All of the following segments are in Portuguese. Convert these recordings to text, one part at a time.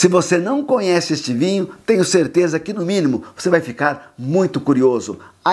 Se você não conhece este vinho, tenho certeza que no mínimo você vai ficar muito curioso. A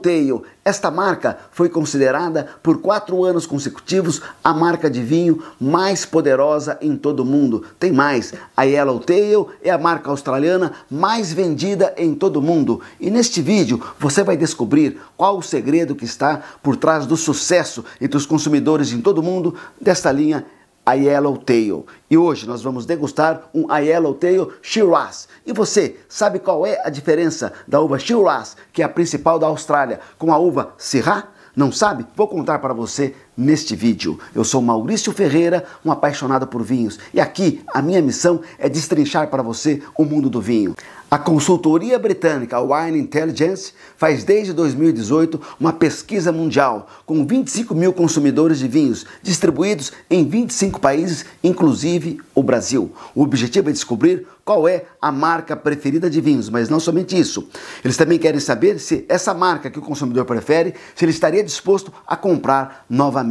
Tail, esta marca foi considerada por quatro anos consecutivos a marca de vinho mais poderosa em todo o mundo. Tem mais, a Tail é a marca australiana mais vendida em todo o mundo. E neste vídeo você vai descobrir qual o segredo que está por trás do sucesso entre os consumidores em todo o mundo desta linha a Yellow Tail. E hoje nós vamos degustar um a Yellow Tail Shiraz. E você sabe qual é a diferença da uva Shiraz, que é a principal da Austrália, com a uva Syrah? Não sabe? Vou contar para você neste vídeo. Eu sou Maurício Ferreira, um apaixonado por vinhos, e aqui a minha missão é destrinchar para você o mundo do vinho. A consultoria britânica Wine Intelligence faz desde 2018 uma pesquisa mundial com 25 mil consumidores de vinhos distribuídos em 25 países, inclusive o Brasil. O objetivo é descobrir qual é a marca preferida de vinhos, mas não somente isso. Eles também querem saber se essa marca que o consumidor prefere, se ele estaria disposto a comprar novamente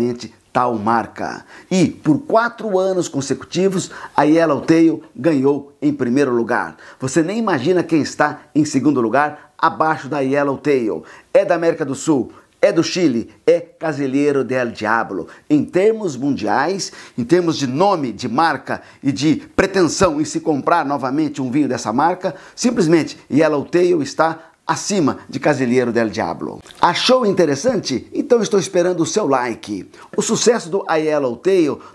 tal marca. E por quatro anos consecutivos, a Tail ganhou em primeiro lugar. Você nem imagina quem está em segundo lugar abaixo da Tail. É da América do Sul, é do Chile, é Caselheiro del Diablo. Em termos mundiais, em termos de nome, de marca e de pretensão em se comprar novamente um vinho dessa marca, simplesmente Tail está acima de Casilheiro del Diablo. Achou interessante? Então estou esperando o seu like. O sucesso do I Yellow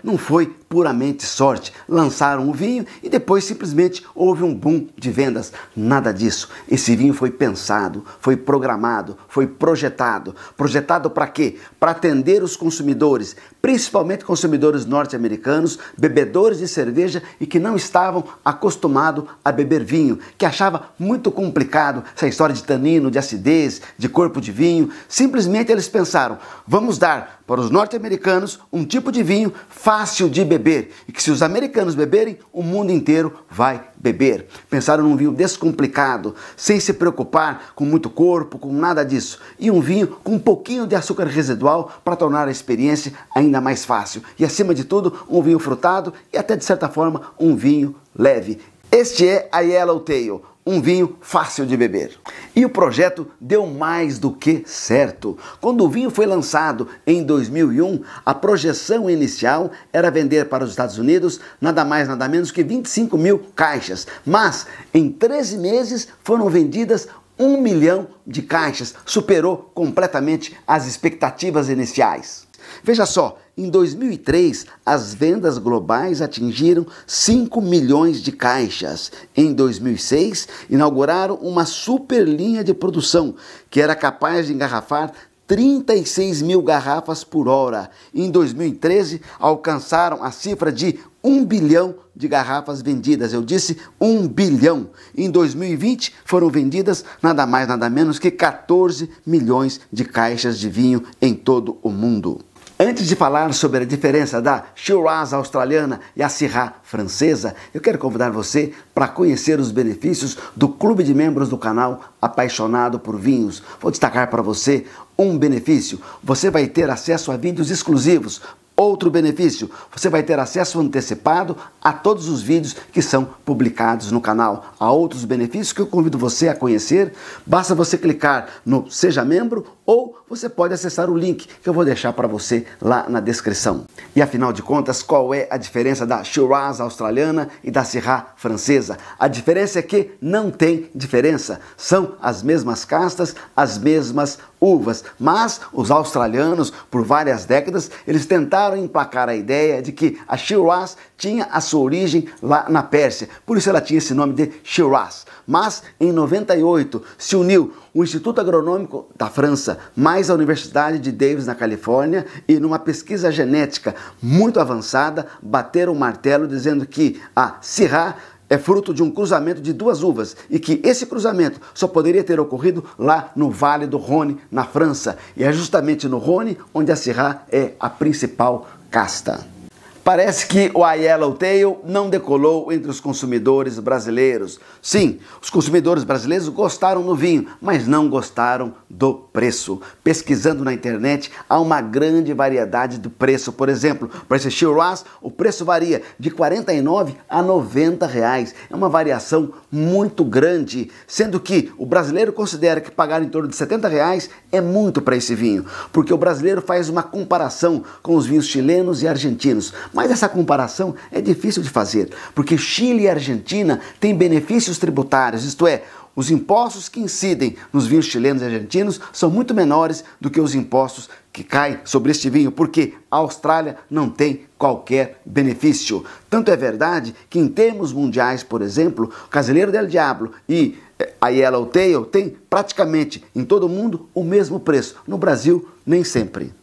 não foi puramente sorte. Lançaram o vinho e depois simplesmente houve um boom de vendas. Nada disso. Esse vinho foi pensado, foi programado, foi projetado. Projetado para quê? Para atender os consumidores, principalmente consumidores norte-americanos, bebedores de cerveja e que não estavam acostumados a beber vinho, que achava muito complicado essa história de tanino, de acidez, de corpo de vinho. Simplesmente eles pensaram: vamos dar para os norte-americanos um tipo de vinho fácil de beber beber e que se os americanos beberem, o mundo inteiro vai beber. Pensaram num vinho descomplicado, sem se preocupar com muito corpo, com nada disso, e um vinho com um pouquinho de açúcar residual para tornar a experiência ainda mais fácil. E acima de tudo, um vinho frutado e até de certa forma um vinho leve. Este é a Tail, um vinho fácil de beber. E o projeto deu mais do que certo. Quando o vinho foi lançado em 2001, a projeção inicial era vender para os Estados Unidos nada mais nada menos que 25 mil caixas, mas em 13 meses foram vendidas um milhão de caixas, superou completamente as expectativas iniciais. Veja só, em 2003, as vendas globais atingiram 5 milhões de caixas. Em 2006, inauguraram uma super linha de produção que era capaz de engarrafar 36 mil garrafas por hora. Em 2013, alcançaram a cifra de 1 bilhão de garrafas vendidas. Eu disse 1 bilhão. Em 2020, foram vendidas nada mais, nada menos que 14 milhões de caixas de vinho em todo o mundo. Antes de falar sobre a diferença da Shiraz australiana e a Syrah francesa, eu quero convidar você para conhecer os benefícios do clube de membros do canal Apaixonado por Vinhos. Vou destacar para você um benefício: você vai ter acesso a vídeos exclusivos Outro benefício: você vai ter acesso antecipado a todos os vídeos que são publicados no canal. Há outros benefícios que eu convido você a conhecer. Basta você clicar no Seja Membro ou você pode acessar o link que eu vou deixar para você lá na descrição. E afinal de contas, qual é a diferença da Shiraz australiana e da Syrah francesa? A diferença é que não tem diferença. São as mesmas castas, as mesmas uvas, mas os australianos, por várias décadas, eles tentaram emplacar a ideia de que a Shiraz tinha a sua origem lá na Pérsia, por isso ela tinha esse nome de Shiraz. Mas em 98 se uniu o Instituto Agronômico da França, mais a Universidade de Davis na Califórnia, e numa pesquisa genética muito avançada, bateram o martelo dizendo que a Syrah é fruto de um cruzamento de duas uvas e que esse cruzamento só poderia ter ocorrido lá no Vale do Rhône, na França. E é justamente no Rhône onde a Syrah é a principal casta. Parece que o Ayala Tail não decolou entre os consumidores brasileiros. Sim, os consumidores brasileiros gostaram do vinho, mas não gostaram do preço. Pesquisando na internet, há uma grande variedade do preço. Por exemplo, para esse Shiraz, o preço varia de 49 a 90 reais. É uma variação muito grande, sendo que o brasileiro considera que pagar em torno de 70 reais é muito para esse vinho, porque o brasileiro faz uma comparação com os vinhos chilenos e argentinos mas essa comparação é difícil de fazer, porque Chile e Argentina têm benefícios tributários, isto é, os impostos que incidem nos vinhos chilenos e argentinos são muito menores do que os impostos que caem sobre este vinho, porque a Austrália não tem qualquer benefício. Tanto é verdade que, em termos mundiais, por exemplo, o Casileiro del Diablo e eh, a Tail têm praticamente em todo o mundo o mesmo preço. No Brasil, nem sempre.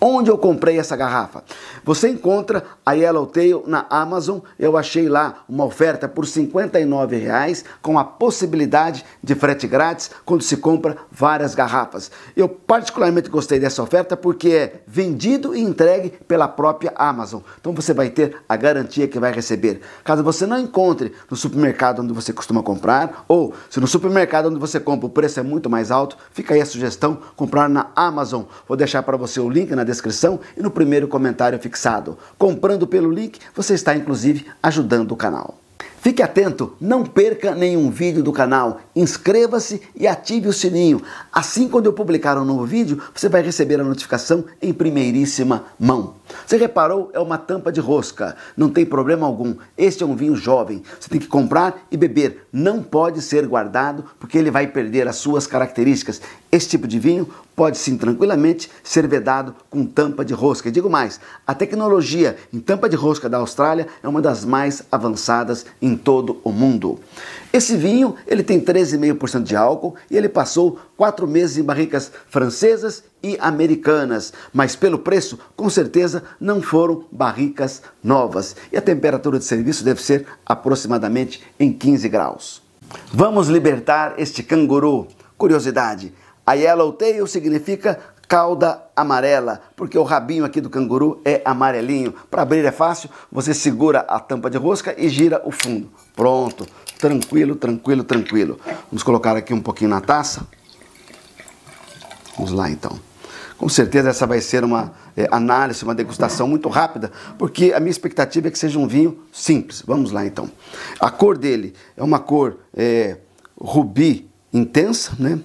Onde eu comprei essa garrafa? Você encontra a Yellowtail na Amazon. Eu achei lá uma oferta por R$ 59,00 com a possibilidade de frete grátis quando se compra várias garrafas. Eu particularmente gostei dessa oferta porque é vendido e entregue pela própria Amazon. Então você vai ter a garantia que vai receber. Caso você não encontre no supermercado onde você costuma comprar ou se no supermercado onde você compra o preço é muito mais alto, fica aí a sugestão comprar na Amazon. Vou deixar para você o link na descrição e no primeiro comentário fixado. Comprando pelo link, você está inclusive ajudando o canal. Fique atento, não perca nenhum vídeo do canal, inscreva-se e ative o sininho. Assim, quando eu publicar um novo vídeo, você vai receber a notificação em primeiríssima mão. Você reparou? É uma tampa de rosca, não tem problema algum. Este é um vinho jovem, você tem que comprar e beber, não pode ser guardado porque ele vai perder as suas características. Este tipo de vinho pode sim tranquilamente ser vedado com tampa de rosca. E digo mais, a tecnologia em tampa de rosca da Austrália é uma das mais avançadas em em todo o mundo. Esse vinho, ele tem 13,5% de álcool e ele passou quatro meses em barricas francesas e americanas, mas pelo preço, com certeza, não foram barricas novas. E a temperatura de serviço deve ser aproximadamente em 15 graus. Vamos libertar este canguru. Curiosidade, a Tail significa cauda amarela, porque o rabinho aqui do canguru é amarelinho. Para abrir é fácil, você segura a tampa de rosca e gira o fundo. Pronto, tranquilo, tranquilo, tranquilo. Vamos colocar aqui um pouquinho na taça. Vamos lá então. Com certeza essa vai ser uma é, análise, uma degustação muito rápida, porque a minha expectativa é que seja um vinho simples. Vamos lá então. A cor dele é uma cor é, rubi intensa, né?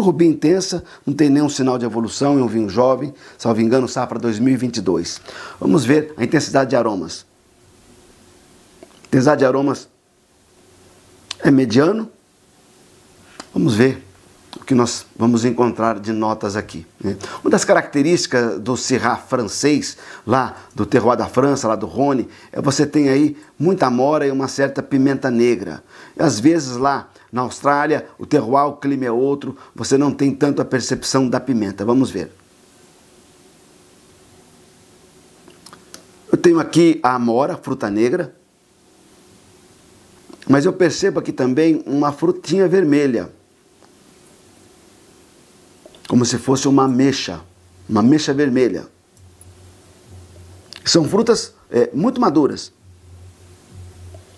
turro intensa, não tem nenhum sinal de evolução, é um vinho jovem, salvo engano, safra 2022. Vamos ver a intensidade de aromas. A intensidade de aromas é mediano. Vamos ver o que nós vamos encontrar de notas aqui. Né? Uma das características do Syrah francês, lá do terroir da França, lá do Rhône, é você tem aí muita amora e uma certa pimenta negra. E às vezes lá na Austrália, o terroir, o clima é outro, você não tem tanto a percepção da pimenta. Vamos ver. Eu tenho aqui a amora, fruta negra, mas eu percebo aqui também uma frutinha vermelha como se fosse uma mecha, uma mecha vermelha. São frutas é, muito maduras.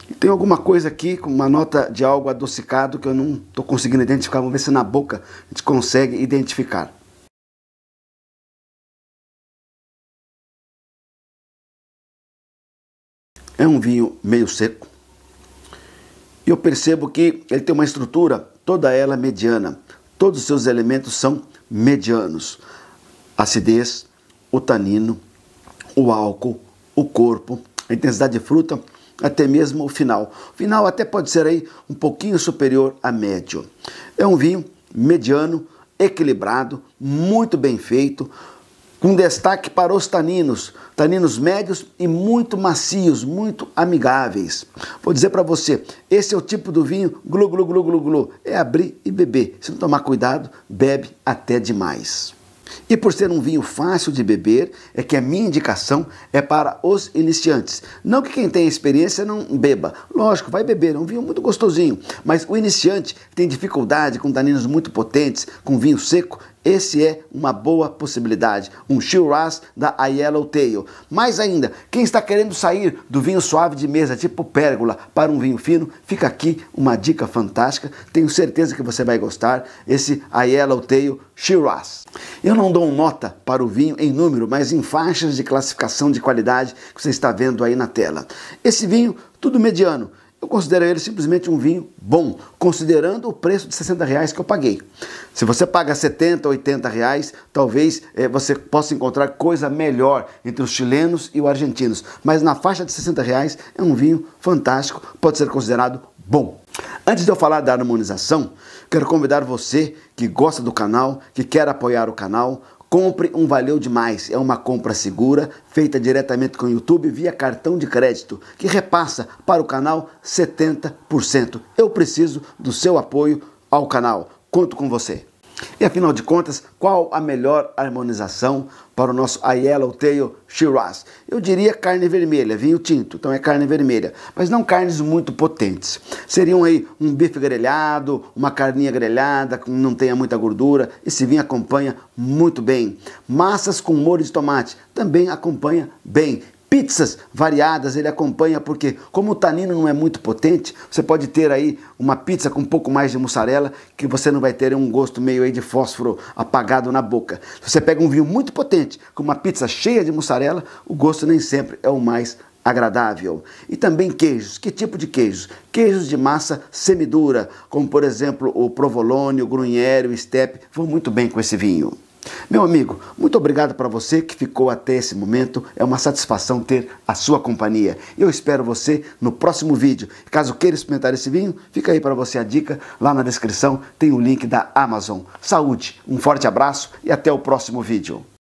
E tem alguma coisa aqui com uma nota de algo adocicado que eu não estou conseguindo identificar. Vamos ver se na boca a gente consegue identificar. É um vinho meio seco. E eu percebo que ele tem uma estrutura toda ela mediana. Todos os seus elementos são medianos: acidez, o tanino, o álcool, o corpo, a intensidade de fruta, até mesmo o final. O final até pode ser aí um pouquinho superior a médio. É um vinho mediano, equilibrado, muito bem feito, com destaque para os taninos, taninos médios e muito macios, muito amigáveis. Vou dizer para você, esse é o tipo do vinho glu glu glu glu glu, é abrir e beber. Se não tomar cuidado, bebe até demais. E por ser um vinho fácil de beber, é que a minha indicação é para os iniciantes. Não que quem tem experiência não beba. Lógico, vai beber, é um vinho muito gostosinho. Mas o iniciante tem dificuldade com taninos muito potentes, com vinho seco, esse é uma boa possibilidade, um Shiraz da Tail. Mais ainda, quem está querendo sair do vinho suave de mesa tipo pérgola para um vinho fino, fica aqui uma dica fantástica. Tenho certeza que você vai gostar, esse Tail Shiraz. Eu não dou nota para o vinho em número, mas em faixas de classificação de qualidade que você está vendo aí na tela. Esse vinho, tudo mediano, eu considero ele simplesmente um vinho bom, considerando o preço de 60 reais que eu paguei. Se você paga 70, 80 reais, talvez eh, você possa encontrar coisa melhor entre os chilenos e os argentinos. Mas na faixa de 60 reais é um vinho fantástico, pode ser considerado bom. Antes de eu falar da harmonização, quero convidar você que gosta do canal, que quer apoiar o canal, Compre um Valeu Demais. É uma compra segura, feita diretamente com o YouTube via cartão de crédito, que repassa para o canal 70%. Eu preciso do seu apoio ao canal. Conto com você. E afinal de contas, qual a melhor harmonização para o nosso Aiello Tail Shiraz? Eu diria carne vermelha, vinho tinto, então é carne vermelha, mas não carnes muito potentes. Seriam aí um bife grelhado, uma carninha grelhada, que não tenha muita gordura, esse vinho acompanha muito bem. Massas com molho de tomate também acompanha bem. Pizzas variadas ele acompanha porque, como o tanino não é muito potente, você pode ter aí uma pizza com um pouco mais de mussarela que você não vai ter um gosto meio aí de fósforo apagado na boca. Se você pega um vinho muito potente com uma pizza cheia de mussarela, o gosto nem sempre é o mais agradável. E também queijos. Que tipo de queijos? Queijos de massa semidura, como por exemplo o provolone, o gruyère, o estepe, vão muito bem com esse vinho. Meu amigo, muito obrigado para você que ficou até esse momento. É uma satisfação ter a sua companhia. Eu espero você no próximo vídeo. Caso queira experimentar esse vinho, fica aí para você a dica. Lá na descrição tem o link da Amazon. Saúde, um forte abraço e até o próximo vídeo.